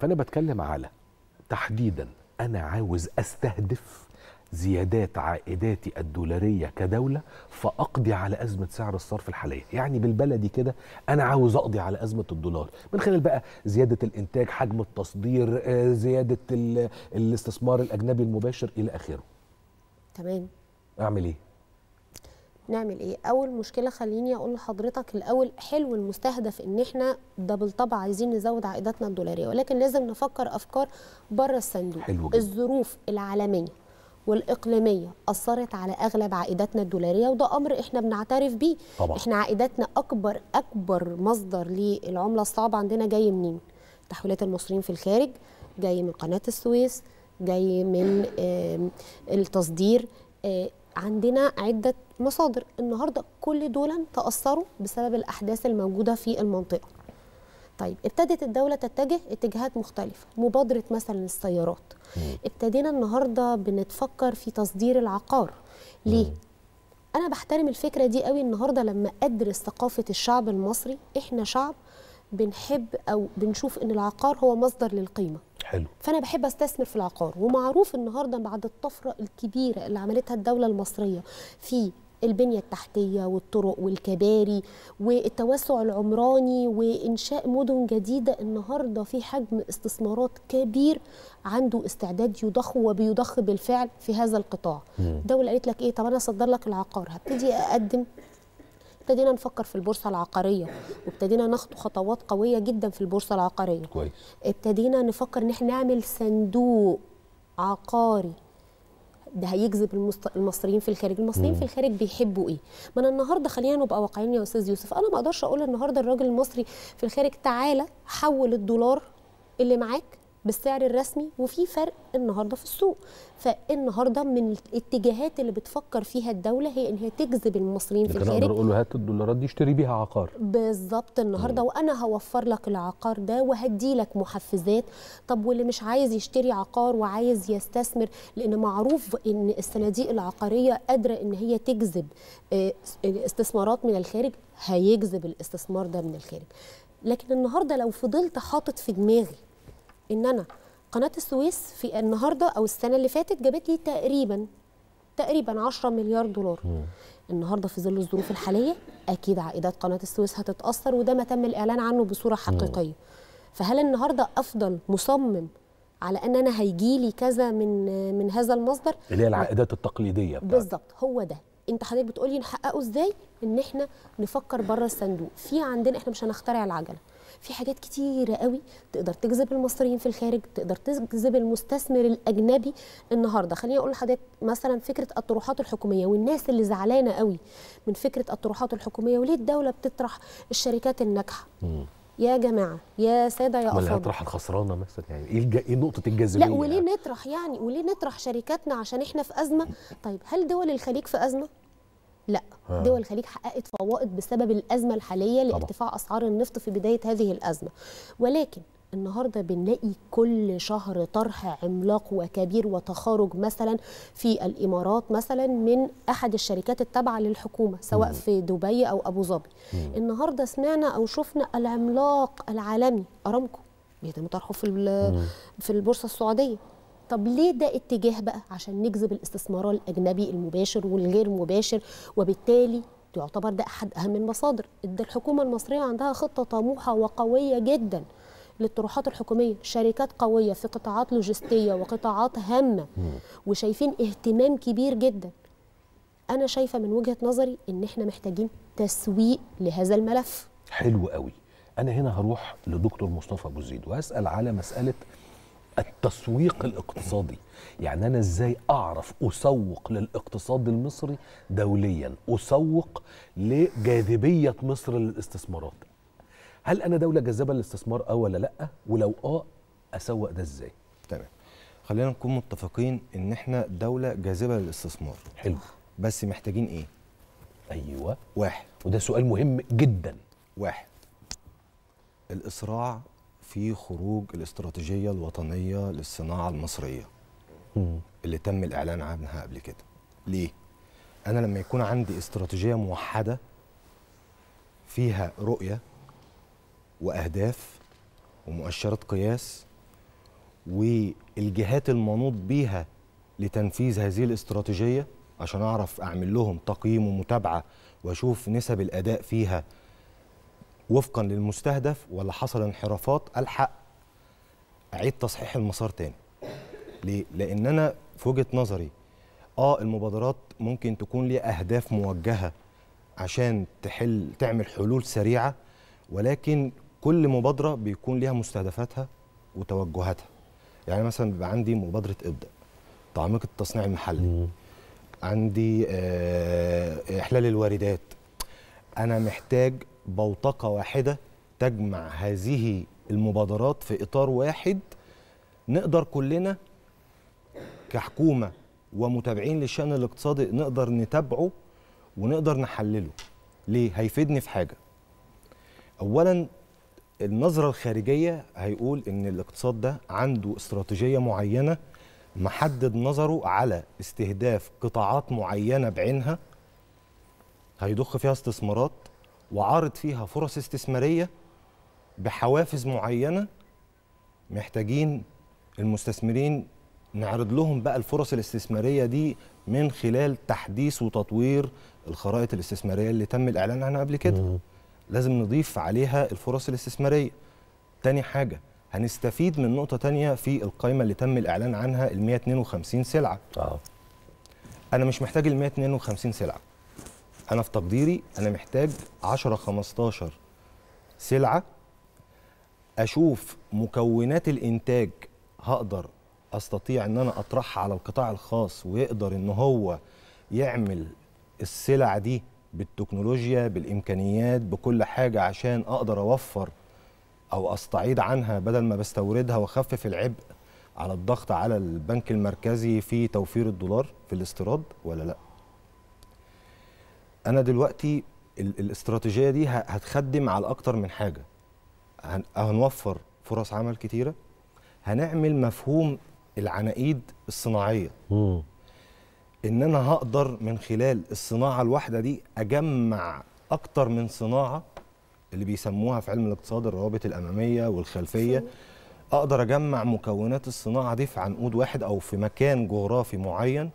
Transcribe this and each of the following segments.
فانا بتكلم على تحديدا انا عاوز استهدف زيادات عائداتي الدولارية كدولة فأقضي على أزمة سعر الصرف الحالية يعني بالبلدي كده أنا عاوز أقضي على أزمة الدولار من خلال بقى زيادة الإنتاج حجم التصدير آه، زيادة الاستثمار الأجنبي المباشر إلى آخره تمام أعمل إيه؟ نعمل ايه اول مشكله خليني اقول لحضرتك الاول حلو المستهدف ان احنا ده بالطبع عايزين نزود عائداتنا الدولاريه ولكن لازم نفكر افكار بره الصندوق الظروف العالميه والاقليميه اثرت على اغلب عائداتنا الدولاريه وده امر احنا بنعترف بيه طبعا. احنا عائداتنا اكبر اكبر مصدر للعمله الصعبه عندنا جاي منين تحويلات المصريين في الخارج جاي من قناه السويس جاي من التصدير آه، عندنا عده مصادر النهارده كل دول تاثروا بسبب الاحداث الموجوده في المنطقه طيب ابتدت الدولة تتجه اتجاهات مختلفة مبادرة مثلا السيارات ابتدينا النهاردة بنتفكر في تصدير العقار ليه؟ أنا بحترم الفكرة دي قوي النهاردة لما أدرس ثقافة الشعب المصري إحنا شعب بنحب أو بنشوف إن العقار هو مصدر للقيمة حلو فانا بحب استثمر في العقار ومعروف النهارده بعد الطفره الكبيره اللي عملتها الدوله المصريه في البنية التحتية والطرق والكباري والتوسع العمراني وإنشاء مدن جديدة النهاردة في حجم استثمارات كبير عنده استعداد يضخ وبيضخ بالفعل في هذا القطاع الدولة قالت لك إيه طب أنا أصدر لك العقار هبتدي أقدم ابتدينا نفكر في البورصه العقاريه وابتدينا ناخد خطوات قويه جدا في البورصه العقاريه كويس ابتدينا نفكر ان احنا نعمل صندوق عقاري ده هيجذب المصريين في الخارج المصريين مم. في الخارج بيحبوا ايه ما انا النهارده خلينا نبقى واقعيين يا استاذ يوسف انا ما اقدرش اقول النهارده الراجل المصري في الخارج تعالى حول الدولار اللي معاك بالسعر الرسمي وفي فرق النهارده في السوق فالنهارده من الاتجاهات اللي بتفكر فيها الدوله هي ان هي تجذب المصريين في الخارج اقدر اقول له هات الدولارات دي اشتري بيها عقار بالظبط النهارده مم. وانا هوفر لك العقار ده وهدي لك محفزات طب واللي مش عايز يشتري عقار وعايز يستثمر لان معروف ان الصناديق العقاريه قادره ان هي تجذب آه، استثمارات من الخارج هيجذب الاستثمار ده من الخارج لكن النهارده لو فضلت حاطط في دماغي ان انا قناه السويس في النهارده او السنه اللي فاتت جابت لي تقريبا تقريبا 10 مليار دولار النهارده في ظل الظروف الحاليه اكيد عائدات قناه السويس هتتاثر وده ما تم الاعلان عنه بصوره حقيقيه فهل النهارده افضل مصمم على ان انا هيجي لي كذا من من هذا المصدر اللي هي العائدات التقليديه بالظبط هو ده انت حضرتك بتقولي نحققه ازاي ان احنا نفكر بره الصندوق في عندنا احنا مش هنخترع العجله في حاجات كتيره قوي تقدر تجذب المصريين في الخارج تقدر تجذب المستثمر الاجنبي النهارده خليني اقول لحضرتك مثلا فكره الطروحات الحكوميه والناس اللي زعلانه قوي من فكره الطروحات الحكوميه وليه الدوله بتطرح الشركات الناجحه يا جماعه يا ساده يا اللي هتطرح الخسرانه مثلا يعني ايه الج... ايه نقطه الجاذبيه لا وليه يعني؟ نطرح يعني وليه نطرح شركاتنا عشان احنا في ازمه طيب هل دول الخليج في ازمه آه. دول الخليج حققت فوائد بسبب الازمه الحاليه لارتفاع اسعار النفط في بدايه هذه الازمه ولكن النهارده بنلاقي كل شهر طرح عملاق وكبير وتخارج مثلا في الامارات مثلا من احد الشركات التابعه للحكومه سواء في دبي او ابو ظبي النهارده سمعنا او شفنا العملاق العالمي ارامكو بيتم طرحه في في البورصه السعوديه طب ليه ده اتجاه بقى عشان نجذب الاستثمار الاجنبي المباشر والغير مباشر وبالتالي يعتبر ده احد اهم المصادر ده الحكومه المصريه عندها خطه طموحه وقويه جدا للطروحات الحكوميه شركات قويه في قطاعات لوجستيه وقطاعات هامه وشايفين اهتمام كبير جدا انا شايفه من وجهه نظري ان احنا محتاجين تسويق لهذا الملف حلو قوي انا هنا هروح لدكتور مصطفى ابو زيد واسال على مساله التسويق الاقتصادي يعني انا ازاي اعرف اسوق للاقتصاد المصري دوليا اسوق لجاذبيه مصر للاستثمارات هل انا دوله جاذبه للاستثمار اه ولا لا ولو اه اسوق ده ازاي تمام خلينا نكون متفقين ان احنا دوله جاذبه للاستثمار حلو بس محتاجين ايه ايوه واحد وده سؤال مهم جدا واحد الاسراع في خروج الاستراتيجيه الوطنيه للصناعه المصريه اللي تم الاعلان عنها قبل كده ليه انا لما يكون عندي استراتيجيه موحده فيها رؤيه واهداف ومؤشرات قياس والجهات المنوط بيها لتنفيذ هذه الاستراتيجيه عشان اعرف اعمل لهم تقييم ومتابعه واشوف نسب الاداء فيها وفقا للمستهدف ولا حصل انحرافات الحق اعيد تصحيح المسار تاني ليه لان انا في وجهه نظري اه المبادرات ممكن تكون ليها اهداف موجهه عشان تحل تعمل حلول سريعه ولكن كل مبادره بيكون ليها مستهدفاتها وتوجهاتها يعني مثلا بيبقى عندي مبادره ابدا تعميق التصنيع المحلي عندي آه، احلال الواردات انا محتاج بوتقه واحده تجمع هذه المبادرات في اطار واحد نقدر كلنا كحكومه ومتابعين للشان الاقتصادي نقدر نتابعه ونقدر نحلله ليه هيفيدني في حاجه اولا النظره الخارجيه هيقول ان الاقتصاد ده عنده استراتيجيه معينه محدد نظره على استهداف قطاعات معينه بعينها هيضخ فيها استثمارات وعارض فيها فرص استثماريه بحوافز معينه محتاجين المستثمرين نعرض لهم بقى الفرص الاستثماريه دي من خلال تحديث وتطوير الخرائط الاستثماريه اللي تم الاعلان عنها قبل كده لازم نضيف عليها الفرص الاستثماريه تاني حاجه هنستفيد من نقطه تانية في القائمه اللي تم الاعلان عنها ال 152 سلعه آه. انا مش محتاج ال 152 سلعه انا في تقديري انا محتاج 10 15 سلعه اشوف مكونات الانتاج هقدر استطيع ان انا اطرحها على القطاع الخاص ويقدر ان هو يعمل السلع دي بالتكنولوجيا بالامكانيات بكل حاجه عشان اقدر اوفر او استعيض عنها بدل ما بستوردها واخفف العبء على الضغط على البنك المركزي في توفير الدولار في الاستيراد ولا لا انا دلوقتي الاستراتيجيه دي هتخدم على اكتر من حاجه هنوفر فرص عمل كتيره هنعمل مفهوم العناقيد الصناعيه مم. ان انا هقدر من خلال الصناعه الواحده دي اجمع اكتر من صناعه اللي بيسموها في علم الاقتصاد الروابط الاماميه والخلفيه اقدر اجمع مكونات الصناعه دي في عنقود واحد او في مكان جغرافي معين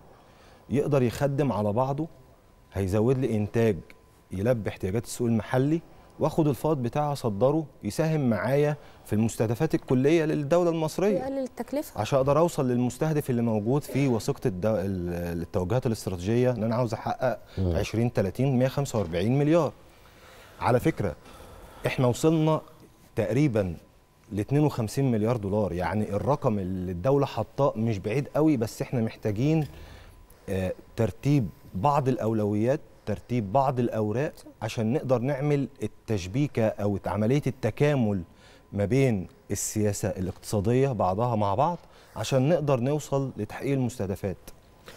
يقدر يخدم على بعضه هيزود لي انتاج يلبي احتياجات السوق المحلي واخد الفائض بتاعها اصدره يساهم معايا في المستهدفات الكليه للدوله المصريه يقلل التكلفه عشان اقدر اوصل للمستهدف اللي موجود في وثيقه الدو... التوجهات الاستراتيجيه ان انا عاوز احقق 20 30 145 مليار على فكره احنا وصلنا تقريبا ل 52 مليار دولار يعني الرقم اللي الدوله حطاه مش بعيد قوي بس احنا محتاجين آه، ترتيب بعض الاولويات ترتيب بعض الاوراق عشان نقدر نعمل التشبيكه او عمليه التكامل ما بين السياسه الاقتصاديه بعضها مع بعض عشان نقدر نوصل لتحقيق المستهدفات